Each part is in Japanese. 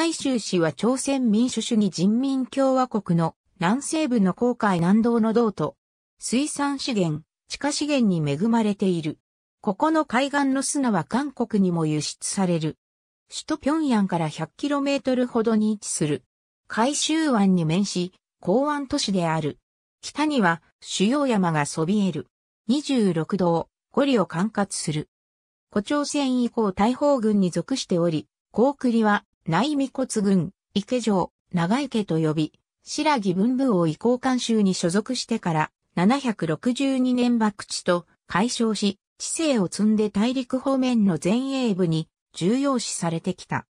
海州市は朝鮮民主主義人民共和国の南西部の黄海南道の道と、水産資源、地下資源に恵まれている。ここの海岸の砂は韓国にも輸出される。首都平壌から 100km ほどに位置する。海州湾に面し、港湾都市である。北には主要山がそびえる。26道、五里を管轄する。古朝鮮以降大砲軍に属しており、高栗は内御骨軍、池城、長池と呼び、白木文部王移行監修に所属してから762年幕地と解消し、知性を積んで大陸方面の前衛部に重要視されてきた。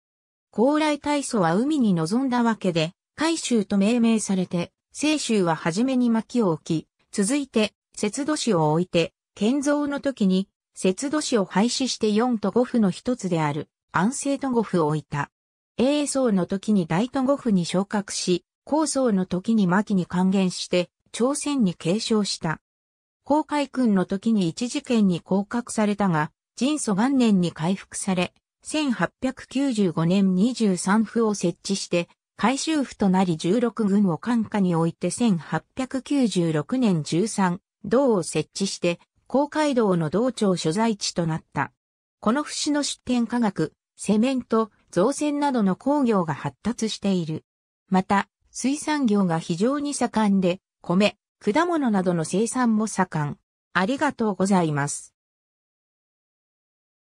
高麗大祖は海に臨んだわけで、海州と命名されて、清州は初めに薪を置き、続いて、節度市を置いて、建造の時に、節度市を廃止して4と5府の一つである、安政と5府を置いた。英層の時に大都護府に昇格し、高層の時に牧に還元して、朝鮮に継承した。公海君の時に一事件に降格されたが、人祖元年に回復され、1895年23府を設置して、改修府となり16軍を管下に置いて1896年13、道を設置して、公海道の道庁所在地となった。この節の出典科学、セメント、造船などの工業が発達している。また、水産業が非常に盛んで、米、果物などの生産も盛ん。ありがとうございます。